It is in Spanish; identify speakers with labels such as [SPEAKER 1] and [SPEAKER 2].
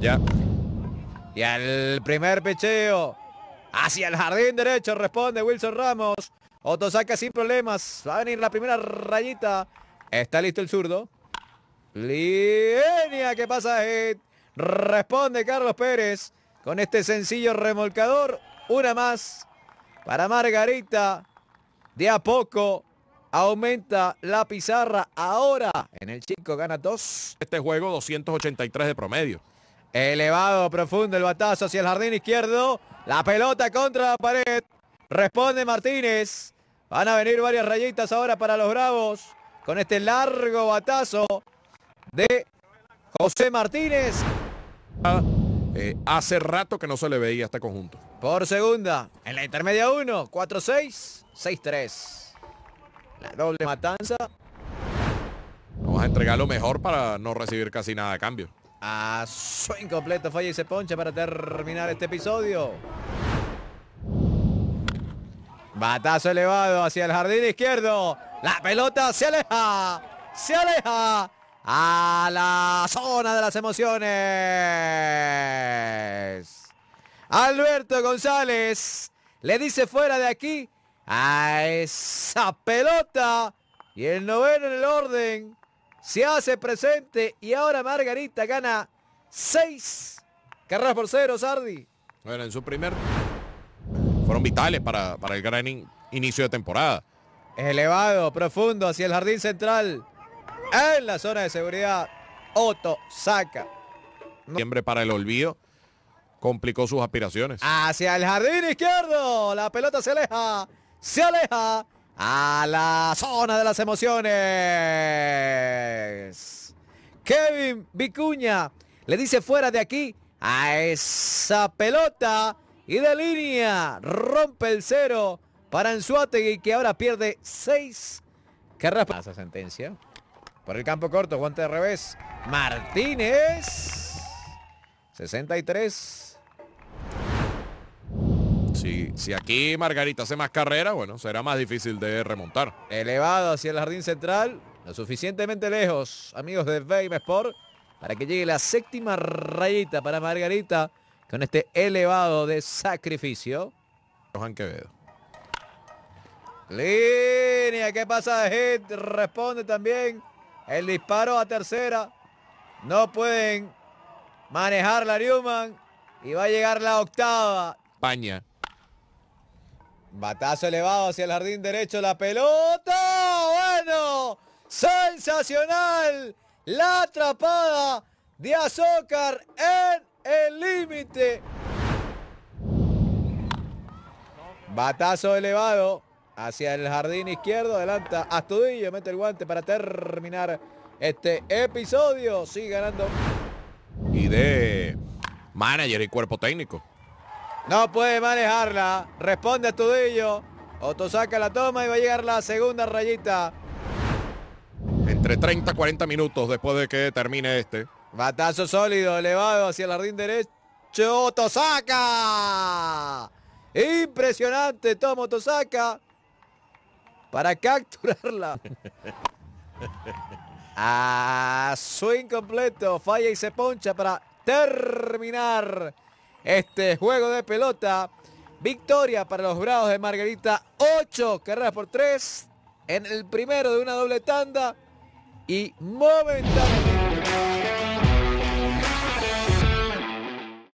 [SPEAKER 1] Ya. Y al primer pecheo. Hacia el jardín derecho responde Wilson Ramos. Otto saca sin problemas. Va a venir la primera rayita. Está listo el zurdo. Línea que pasa Responde Carlos Pérez con este sencillo remolcador. Una más para Margarita. De a poco aumenta la pizarra. Ahora en el chico gana dos Este juego 283 de promedio. Elevado, profundo el batazo hacia el jardín izquierdo. La pelota contra la pared. Responde Martínez. Van a venir varias rayitas ahora para los Bravos. Con este largo batazo de José Martínez. Eh, hace rato que no se le veía este conjunto. Por segunda. En la intermedia 1. 4-6. 6-3. La doble matanza.
[SPEAKER 2] Vamos a entregar lo mejor para no recibir casi nada de cambio
[SPEAKER 1] a su incompleto falla y se poncha para terminar este episodio. Batazo elevado hacia el jardín izquierdo. La pelota se aleja. Se aleja a la zona de las emociones. Alberto González le dice fuera de aquí a esa pelota. Y el noveno en el orden se hace presente y ahora Margarita gana 6. carreras por cero, Sardi.
[SPEAKER 2] Bueno, en su primer fueron vitales para, para el gran inicio de temporada.
[SPEAKER 1] Elevado, profundo hacia el jardín central. En la zona de seguridad, Otto saca.
[SPEAKER 2] Siempre para el olvido complicó sus aspiraciones.
[SPEAKER 1] Hacia el jardín izquierdo, la pelota se aleja, se aleja, a la zona de las emociones. Kevin Vicuña le dice fuera de aquí a esa pelota y de línea rompe el cero para Anzuategui que ahora pierde seis qué Esa sentencia. Por el campo corto, guante de revés. Martínez. 63.
[SPEAKER 2] Si, aquí Margarita hace más carrera,
[SPEAKER 1] bueno, será más difícil de remontar. Elevado hacia el jardín central, lo suficientemente lejos, amigos de Fame Sport, para que llegue la séptima rayita para Margarita con este elevado de sacrificio. Johan Quevedo. Línea, ¿qué pasa de hit? Responde también el disparo a tercera. No pueden manejar la Newman y va a llegar la octava. España. Batazo elevado hacia el jardín derecho, la pelota. Bueno, sensacional. La atrapada de Azócar en el límite. Batazo elevado hacia el jardín izquierdo. Adelanta Astudillo, mete el guante para terminar este episodio. Sigue ganando.
[SPEAKER 2] Y de manager y cuerpo técnico.
[SPEAKER 1] No puede manejarla. Responde a Tudillo. Otto la toma y va a llegar la segunda rayita. Entre 30 y 40 minutos después de que termine este. Batazo sólido, elevado hacia el jardín derecho. Otto Impresionante, toma Otto Para capturarla. A swing completo. Falla y se poncha para terminar este juego de pelota. Victoria para los Bravos de Margarita. 8 carreras por 3 en el primero de una doble tanda. Y momentáneamente.